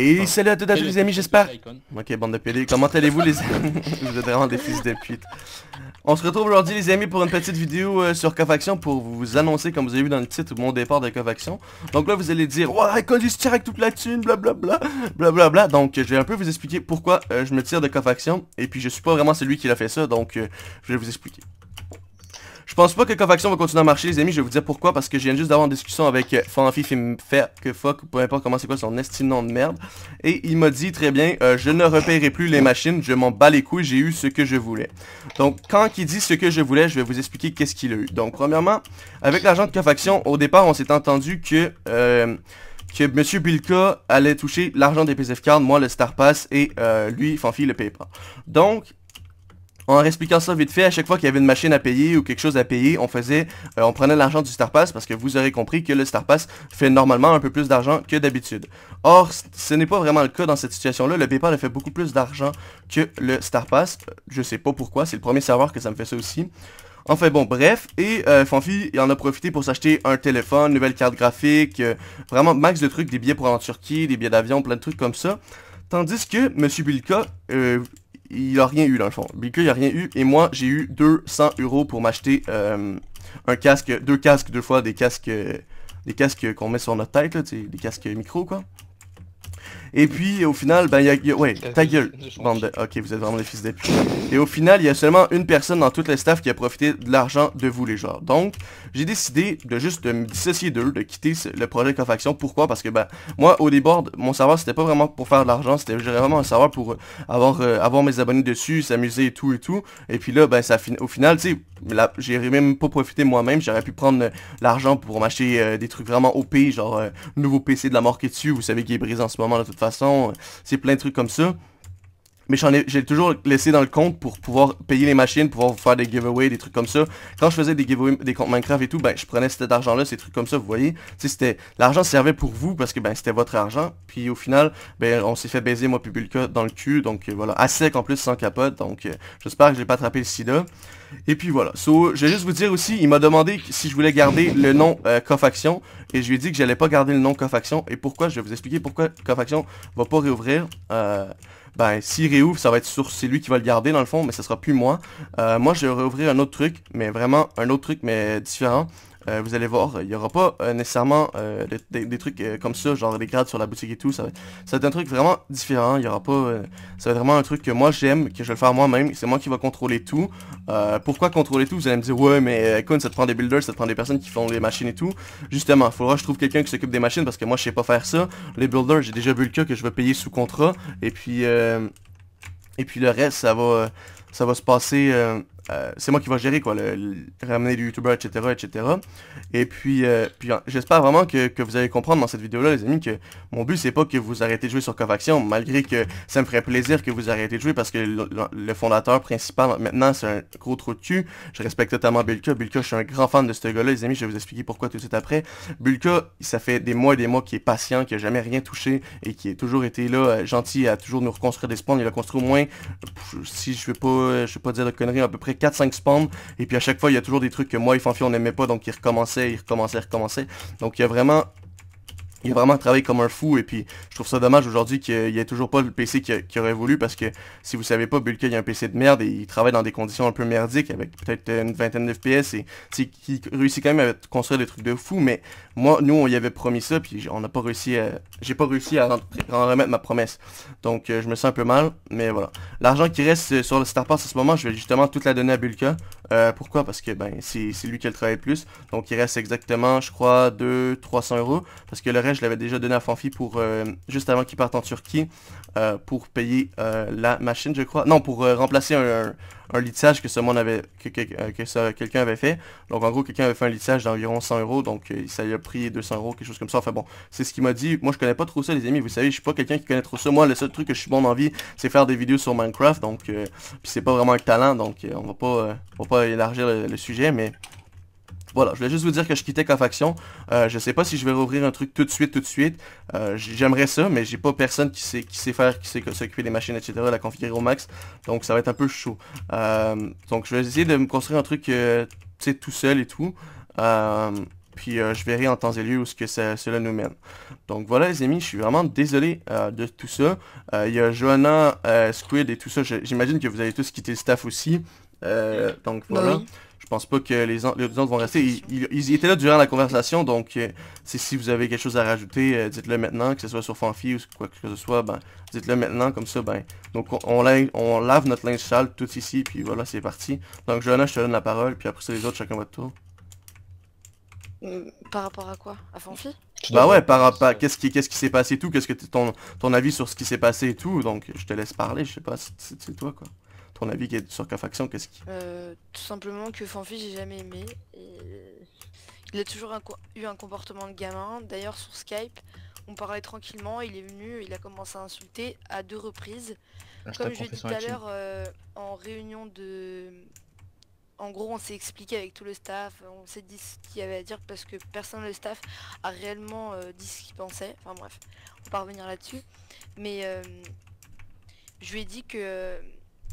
Et salut à toutes et tous les amis, j'espère. Ok, bande de PD, comment allez-vous les amis Vous êtes vraiment des fils de pute. On se retrouve aujourd'hui les amis pour une petite vidéo euh, sur Cofaction pour vous annoncer comme vous avez vu dans le titre mon départ de Cofaction. Donc là vous allez dire ouais se tire avec toute la thune blablabla blablabla bla. donc je vais un peu vous expliquer pourquoi euh, je me tire de Cofaction et puis je suis pas vraiment celui qui l'a fait ça donc euh, je vais vous expliquer pense pas que Cofaction va continuer à marcher, les amis. Je vais vous dire pourquoi. Parce que je viens juste d'avoir une discussion avec euh, Fanfi que fuck, peu importe comment c'est quoi son estime nom de merde. Et il m'a dit très bien, euh, je ne repayerai plus les machines, je m'en bats les couilles, j'ai eu ce que je voulais. Donc, quand il dit ce que je voulais, je vais vous expliquer qu'est-ce qu'il a eu. Donc, premièrement, avec l'argent de Cofaction, au départ, on s'est entendu que... Euh, que Monsieur Bilka allait toucher l'argent des PCF Cards, moi le Star Pass et euh, lui, Fanfi, le PayPal. Donc, en expliquant ça vite fait, à chaque fois qu'il y avait une machine à payer ou quelque chose à payer, on faisait, euh, on prenait l'argent du Star parce que vous aurez compris que le Star fait normalement un peu plus d'argent que d'habitude. Or, ce n'est pas vraiment le cas dans cette situation-là. Le PayPal a fait beaucoup plus d'argent que le Star Pass. Euh, je sais pas pourquoi, c'est le premier serveur que ça me fait ça aussi. Enfin bon, bref, et euh, Fanfi en a profité pour s'acheter un téléphone, nouvelle carte graphique, euh, vraiment max de trucs, des billets pour aller en Turquie, des billets d'avion, plein de trucs comme ça. Tandis que M. Bilka, il a rien eu dans le fond. il a rien eu. Et moi, j'ai eu 200 euros pour m'acheter euh, un casque, deux casques, deux fois des casques, des casques qu'on met sur notre tête, des casques micro, quoi. Et puis, au final, ben, il y a... ouais, ta gueule, ben, Ok, vous êtes vraiment des fils de Et au final, il y a seulement une personne dans toute le staff qui a profité de l'argent de vous, les joueurs. Donc, j'ai décidé de juste de me dissocier d'eux, de quitter le projet Action. Pourquoi? Parce que ben, moi, au débord, mon serveur, c'était pas vraiment pour faire de l'argent, c'était vraiment un serveur pour euh, avoir, euh, avoir mes abonnés dessus, s'amuser et tout et tout. Et puis là, ben, ça, au final, tu sais, j'ai même pas profité moi-même, j'aurais pu prendre euh, l'argent pour m'acheter des trucs vraiment OP, genre nouveau PC de la marque dessus, vous savez qui est brisé en ce moment de toute façon, c'est plein de trucs comme ça mais j'en ai, j'ai toujours laissé dans le compte pour pouvoir payer les machines, pouvoir faire des giveaways, des trucs comme ça. Quand je faisais des giveaways, des comptes Minecraft et tout, ben, je prenais cet argent-là, ces trucs comme ça, vous voyez. Tu c'était, l'argent servait pour vous parce que, ben, c'était votre argent. Puis au final, ben, on s'est fait baiser, moi, Publica, dans le cul. Donc, euh, voilà, à sec en plus, sans capote. Donc, euh, j'espère que je n'ai pas attrapé le sida. Et puis voilà. So, je vais juste vous dire aussi, il m'a demandé si je voulais garder le nom euh, Cofaction. Et je lui ai dit que j'allais pas garder le nom Cofaction. Et pourquoi, je vais vous expliquer pourquoi Cofaction va pas réouvrir. Euh, ben, s'il réouvre, ça va être sur c'est lui qui va le garder dans le fond, mais ça sera plus moi. Euh, moi, je vais réouvrir un autre truc, mais vraiment un autre truc, mais différent. Euh, vous allez voir, il n'y aura pas euh, nécessairement euh, des trucs comme ça, genre des grades sur la boutique et tout. Ça va, être un truc vraiment différent. Il y aura pas. ça va être vraiment un truc que moi j'aime, que je vais le faire moi-même. C'est moi qui va contrôler tout. pourquoi contrôler tout Vous allez me dire ouais, mais Kun, ça te prend des builders, ça te prend des personnes qui font les machines et tout. Justement, il faudra que je trouve quelqu'un qui s'occupe des machines parce que moi je sais pas faire ça. Les builders, j'ai déjà vu le cas que je vais payer sous contrat. Et puis et puis le reste, ça va ça va se passer euh, c'est moi qui va gérer quoi, le, ramener du youtubeur, etc., etc. Et puis, euh, puis hein, j'espère vraiment que, vous allez comprendre dans cette vidéo-là, les amis, que mon but c'est pas que vous arrêtez de jouer sur Covaxion, malgré que ça me ferait plaisir que vous arrêtez de jouer parce que le, fondateur principal maintenant c'est un gros trou de cul. Je respecte totalement Bulka. Bulka, je suis un grand fan de ce gars-là, les amis. Je vais vous expliquer pourquoi tout de suite après. Bulka, ça fait des mois et des mois qu'il est patient, qu'il a jamais rien touché et qui a toujours été là, euh, gentil, à toujours nous reconstruire des spawns. Il a construit au moins, si je vais pas, je vais pas dire de conneries, à peu près 4-5 spawns, et puis à chaque fois, il y a toujours des trucs que moi et Fanfi, on n'aimait pas, donc ils recommençaient, ils recommençaient, ils recommençaient. Donc il y a vraiment il a vraiment travaillé comme un fou et puis je trouve ça dommage aujourd'hui qu'il n'y ait toujours pas le PC qui aurait voulu parce que si vous savez pas, Bulka il a un PC de merde et il travaille dans des conditions un peu merdiques avec peut-être une vingtaine de FPS et il réussit quand même à construire des trucs de fou mais moi, nous on y avait promis ça puis on n'a pas réussi à... j'ai pas réussi à en remettre ma promesse donc euh, je me sens un peu mal mais voilà. L'argent qui reste euh, sur le Star Pass en ce moment, je vais justement toute la donner à Bulka euh, pourquoi Parce que ben c'est lui qui a le travail le plus donc il reste exactement je crois 2 300 euros parce que le reste je l'avais déjà donné à Fanfi pour, euh, juste avant qu'il parte en Turquie, euh, pour payer euh, la machine, je crois. Non, pour remplacer un, un, que ce monde avait, que, quelqu'un avait fait. Donc en gros, quelqu'un avait fait un litage d'environ 100 euros, donc ça y a pris 200 euros, quelque chose comme ça. Enfin bon, c'est ce qu'il m'a dit. Moi, je connais pas trop ça, les amis. Vous savez, je suis pas quelqu'un qui connaît trop ça. Moi, le seul truc que je suis bon en vie, c'est faire des vidéos sur Minecraft. Donc, puis c'est pas vraiment un talent, donc on va pas, on pas élargir le sujet, mais voilà, je voulais juste vous dire que je quittais Cofaction. Euh, je sais pas si je vais rouvrir un truc tout de suite, tout de suite. Euh, j'aimerais ça, mais j'ai pas personne qui sait, qui sait faire, qui sait s'occuper des machines, etc., la configurer au max. Donc ça va être un peu chaud. Euh, donc je vais essayer de me construire un truc, euh, tu sais, tout seul et tout. puis je verrai en temps et lieu où ce que cela nous mène. Donc voilà les amis, je suis vraiment désolé de tout ça. Il y a Johanna, Squid et tout ça. J'imagine que vous avez tous quitté le staff aussi. donc bah voilà je pense pas que les, autres vont rester. Ils, étaient là durant la conversation, donc euh, si vous avez quelque chose à rajouter, euh, dites-le maintenant, que ce soit sur Fanfi ou quoi que ce soit, ben, dites-le maintenant, comme ça, ben, donc on, lave, notre linge sale tout ici, puis voilà, c'est parti. Donc Johanna, je te donne la parole, puis après ça, les autres, chacun votre tour. Mm, par rapport à quoi À Fanfi Bah ouais, par rapport qu'est-ce qui qu'est-ce qui s'est passé et tout, qu'est-ce que ton ton avis sur ce qui s'est passé et tout, donc je te laisse parler, je sais pas, c'est toi quoi ton avis sur k qu'est-ce qui euh, Tout simplement que Fanfi, j'ai jamais aimé. Il a toujours eu un comportement de gamin. D'ailleurs, sur Skype, on parlait tranquillement. Il est venu, il a commencé à insulter à deux reprises. Comme je l'ai dit tout à l'heure, euh, en réunion de... En gros, on s'est expliqué avec tout le staff, on s'est dit ce qu'il y avait à dire parce que personne le staff a réellement euh, dit ce qu'il pensait. Enfin bref, on va revenir là-dessus. Mais je lui ai dit que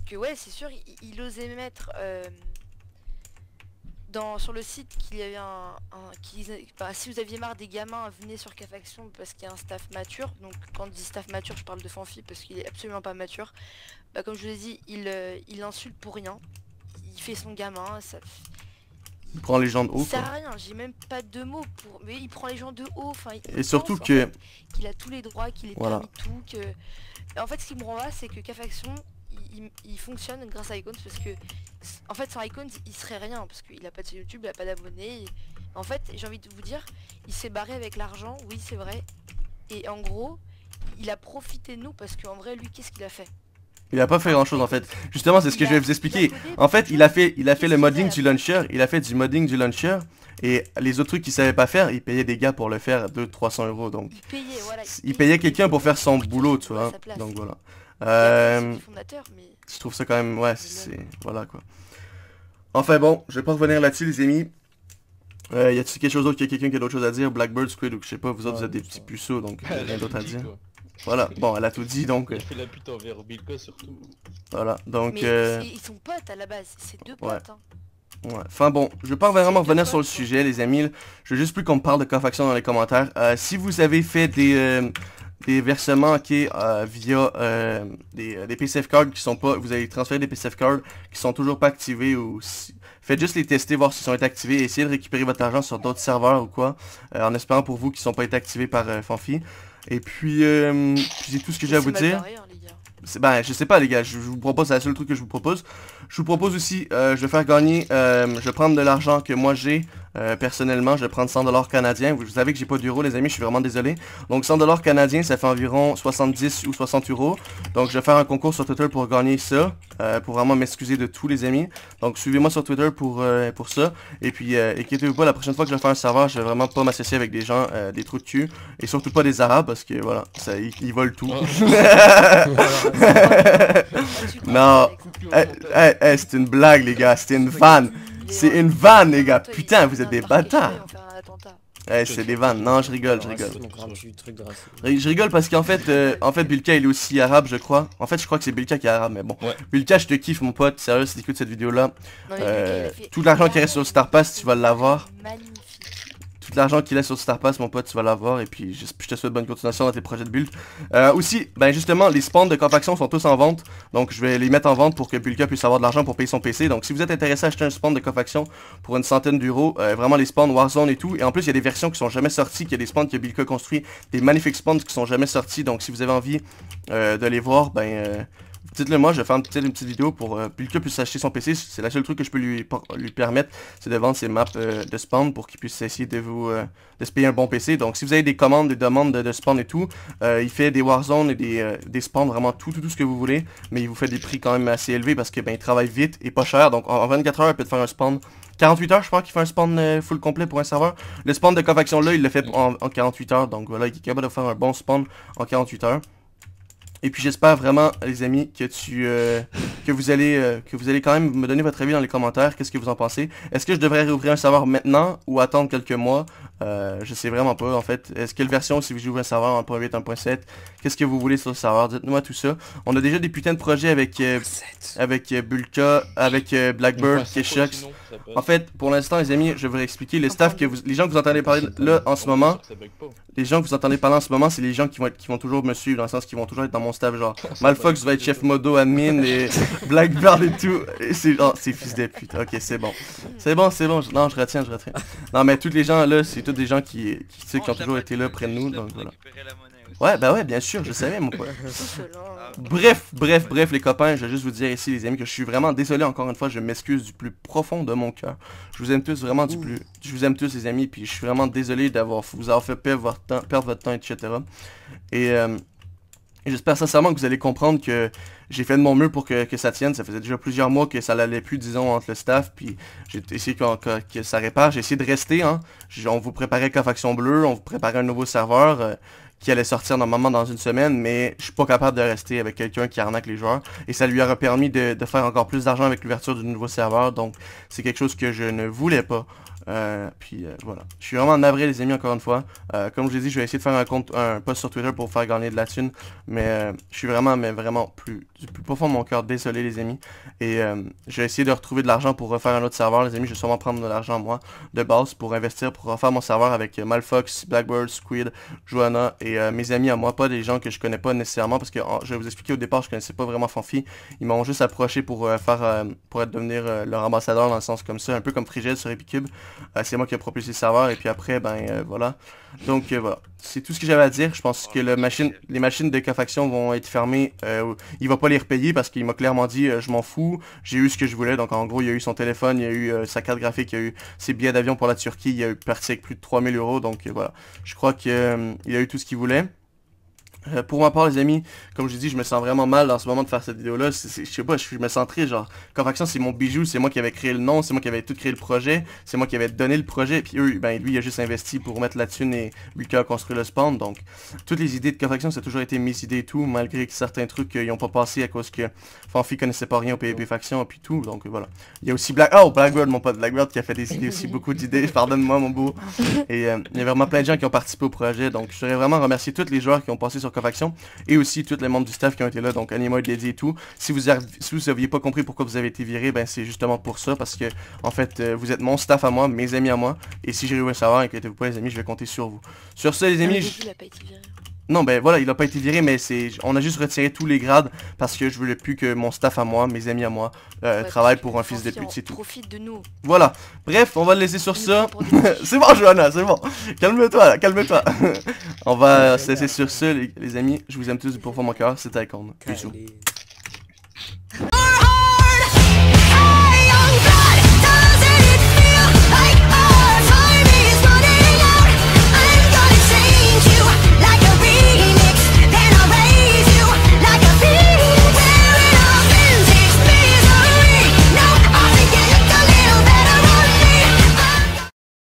que ouais, c'est sûr, il, osait mettre euh, dans, sur le site qu'il y avait un... Bah, si vous aviez marre des gamins, venez sur Cafaction parce qu'il y a un staff mature. Donc quand je dis staff mature, je parle de Fanfi parce qu'il est absolument pas mature. Bah, comme je vous l'ai dit, il, euh, il insulte pour rien. Il fait son gamin, Il prend les gens de haut. Ça sert à rien, j'ai même pas de mots pour. Mais il prend les gens de haut. Enfin, et surtout qu'il a tous les droits, qu'il est tout. Que... En fait, ce qui me rend là, c'est que Cafaction, il, fonctionne grâce à Icons parce que en fait sans Icons il serait rien parce qu'il a pas de YouTube, il a pas d'abonnés. En fait j'ai envie de vous dire, il s'est barré avec l'argent, oui c'est vrai. Et en gros, il a profité de nous parce qu'en vrai lui qu'est-ce qu'il a fait il a pas fait grand chose en fait. Justement, c'est ce que je vais vous expliquer. En fait, il a fait, il a fait le modding du launcher. Il a fait du modding du launcher. Et les autres trucs qu'il savait pas faire, il payait des gars pour le faire 200-300 euros. Donc, il payait, voilà, payait quelqu'un pour faire son boulot, tu vois. Donc voilà. Euh, je trouve ça quand même... Ouais, c'est... Voilà, quoi. Enfin bon, je vais pas revenir là-dessus, les amis. Euh, y a-t-il quelque chose d'autre, y a quelqu'un qui a d'autres choses à dire Blackbird, Squid ou je sais pas, vous autres vous ah, êtes des petits puceaux, donc euh, rien d'autre à dire. Voilà, bon, elle a tout dit donc. Euh. fait la surtout. Voilà, donc. Euh... Ils sont potes à la base, c'est deux potes. Hein. Ouais. Enfin bon, je vais pas vraiment revenir sur le sujet les amis, je veux juste plus qu'on me parle de cofaction dans les commentaires. si vous avez fait des, des versements qui euh, via euh, des, euh, des, PCF cards qui sont pas. Vous allez transférer des PCF cards qui sont toujours pas activés ou faites juste les tester, voir s'ils sont activés, et essayez de récupérer votre argent sur d'autres serveurs ou quoi, en espérant pour vous qu'ils sont pas été activés par Fanfi. Et puis, puis c'est tout ce que j'ai à vous dire. Hein, ben, je sais pas les gars, je, vous propose, c'est la seule truc que je vous propose. Je vous propose aussi, je vais faire gagner, je vais prendre de l'argent que moi j'ai euh, personnellement, je vais prendre 100$ canadiens. Vous savez que j'ai pas d'euros, les amis, je suis vraiment désolé. Donc 100$ canadiens, ça fait environ 70 ou 60 euros. Donc je vais faire un concours sur Twitter pour gagner ça, euh, pour vraiment m'excuser de tous les amis. Donc suivez-moi sur Twitter pour, euh, pour ça. Et puis, inquiétez-vous pas, la prochaine fois que je vais faire un serveur, je vais vraiment pas m'associer avec des gens, des trous de cul. Et surtout pas des arabes, parce que voilà, ça, ils, volent tout. Oh. non, eh, eh, eh, c'est une blague, les gars, c'était une fan c'est une vanne, les gars. Putain, vous êtes des bâtards. Ouais, eh, c'est des vannes. Non, je rigole, je ah, rigole. Je rigole parce qu'en fait, euh, en fait, Bilka il est aussi arabe, je crois. En fait, je crois que c'est Bilka qui est arabe, mais bon. Bilka je te kiffe, mon pote. Sérieux, si écoutes cette vidéo-là, euh, tout l'argent qui reste sur Star Pass, tu vas l'avoir l'argent qu'il a sur Starpass, mon pote, tu vas l'avoir. Et puis, je, te souhaite bonne continuation dans tes projets de build. Euh, aussi, ben justement, les spawns de cofaction sont tous en vente. Donc, je vais les mettre en vente pour que Bulka puisse avoir de l'argent pour payer son PC. Donc, si vous êtes intéressé à acheter un spawn de cofaction pour une centaine d'euros, euh, vraiment les spawns Warzone et tout. Et en plus, il y a des versions qui sont jamais sorties. Il y a des spawns que Bulka construit, des magnifiques spawns qui sont jamais sortis. Donc, si vous avez envie euh, de les voir, ben Dites-le moi, je vais faire une petite, vidéo pour que euh, le que puisse acheter son PC. C'est la seule truc que je peux lui, lui permettre, c'est de vendre ses maps euh, de spawn pour qu'il puisse essayer de vous euh, de se payer un bon PC. Donc si vous avez des commandes, des demandes de, spawn et tout, il fait des Warzone et des, des spawns, vraiment tout, tout, ce que vous voulez. Mais il vous fait des prix quand même assez élevés parce que ben il travaille vite et pas cher. Donc en, 24 heures, il peut faire un spawn 48 heures, je crois qu'il fait un spawn full complet pour un serveur. Le spawn de Cofaction là, il le fait en, en 48 heures. Donc voilà, il est capable de faire un bon spawn en 48 heures. Et puis j'espère vraiment, les amis, que tu euh, que vous allez euh, que vous allez quand même me donner votre avis dans les commentaires. Qu'est-ce que vous en pensez Est-ce que je devrais rouvrir un serveur maintenant ou attendre quelques mois euh, je sais vraiment pas en fait. Est-ce quelle version si vous jouez un serveur 1.8, 1.7 Qu'est-ce que vous voulez sur le serveur Dites-moi tout ça. On a déjà des putains de projets avec euh, avec euh, Bulka, avec Blackbird, Keshux... En fait, pour l'instant les amis, je vais vous expliquer les ah, staff que vous les gens que vous entendez parler là en ce moment. Les gens que vous entendez parler en ce moment, c'est les gens qui vont être, qui vont toujours me suivre dans le sens qu'ils vont toujours être dans mon staff genre Malfox va être chef modo admin et Blackbird et tout. C'est oh, c'est fils de pute. OK, c'est bon. C'est bon, c'est bon. Non, je retiens, je retiens. Non mais tous les gens là, c'est des gens qui, qui, qui, qui ont toujours été là près de nous. Donc, voilà. Ouais, bah ouais, bien sûr, je savais, mon pote. Ah, bref, bref, bref, les copains, je vais juste vous dire ici, les amis, que je suis vraiment désolé, encore une fois, je m'excuse du plus profond de mon cœur. Je vous aime tous vraiment du plus... Je vous aime tous, les amis, puis je suis vraiment désolé d'avoir vous avoir fait perdre votre temps, perdre votre temps etc. Et... Euh, j'espère sincèrement que vous allez comprendre que j'ai fait de mon mieux pour que, que, ça tienne. Ça faisait déjà plusieurs mois que ça l'allait plus, disons, entre le staff. Puis j'ai essayé que, ça répare. J'ai essayé de rester. Hein. On vous préparait Faction Bleu, on vous préparait un nouveau serveur euh, qui allait sortir normalement dans une semaine, mais je suis pas capable de rester avec quelqu'un qui arnaque les joueurs. Et ça lui aurait permis de, de faire encore plus d'argent avec l'ouverture du nouveau serveur. Donc c'est quelque chose que je ne voulais pas. Euh, puis euh, voilà. Je suis vraiment navré les amis encore une fois. Euh, comme je l'ai dit, je vais essayer de faire un compte, un post sur Twitter pour faire gagner de la thune. Mais je suis vraiment, mais vraiment plus du plus profond de mon cœur désolé les amis. Et je vais essayer de retrouver de l'argent pour refaire un autre serveur les amis. Je vais sûrement prendre de l'argent moi de base pour investir, pour refaire mon serveur avec Malfox, Blackbird, Squid, Joanna et mes amis à moi, pas des gens que je connais pas nécessairement parce que je vais vous expliquer au départ je connaissais pas vraiment Fanfi. Ils m'ont juste approché pour faire pour être devenir leur ambassadeur dans le sens comme ça, un peu comme Frigel sur Epicube. Euh, c'est moi qui ai propulsé le serveur et puis après, ben euh, voilà. Donc euh, voilà, c'est tout ce que j'avais à dire. Je pense que le machine, les machines de k vont être fermées. il va pas les repayer parce qu'il m'a clairement dit je m'en fous, j'ai eu ce que je voulais. Donc en gros, il y a eu son téléphone, il y a eu sa carte graphique, il y a eu ses billets d'avion pour la Turquie, il y a eu parti avec plus de 3000 euros. Donc voilà, je crois qu'il a eu tout ce qu'il voulait. Euh, pour ma part, les amis, comme je dis, je me sens vraiment mal en ce moment de faire cette vidéo-là. Je sais pas, je, me sens très genre... Confaction, c'est mon bijou, c'est moi qui avais créé le nom, c'est moi qui avais tout créé le projet, c'est moi qui avais donné le projet, puis eux, ben lui, il a juste investi pour mettre la thune et lui qui a construit le spawn, donc... Toutes les idées de Confaction, c'est toujours été mes idées et tout, malgré que certains trucs, euh, ils ont pas passé à cause que Fanfi connaissait pas rien au PvP Faction et puis tout, donc voilà. Il y a aussi Black... Oh, Blackbird, mon pote Blackbird, qui a fait des idées aussi, beaucoup d'idées, pardonne-moi, mon beau. Et euh, il y a vraiment plein de gens qui ont participé au projet, donc je voudrais vraiment remercier tous les joueurs qui ont passé sur Faction, et aussi tous les membres du staff qui ont été là, donc Animoid, Lady et tout. Si vous si vous aviez pas compris pourquoi vous avez été viré, ben c'est justement pour ça, parce que en fait, euh, vous êtes mon staff à moi, mes amis à moi, et si j'ai réussi à savoir, inquiétez-vous pas les amis, je vais compter sur vous. Sur ce les amis, non, ben voilà, il n'a pas été viré, mais c'est, on a juste retiré tous les grades parce que je voulais plus que mon staff à moi, mes amis à moi, euh, travaillent pour un fils de pute, c'est tout. Profite de nous. Voilà. Bref, on va le laisser sur ça. c'est bon, Johanna, c'est bon. Calme-toi, calme-toi. on va se euh, laisser sur ça, les, amis. Je vous aime tous du profond mon cœur. C'était Icon. Bisous.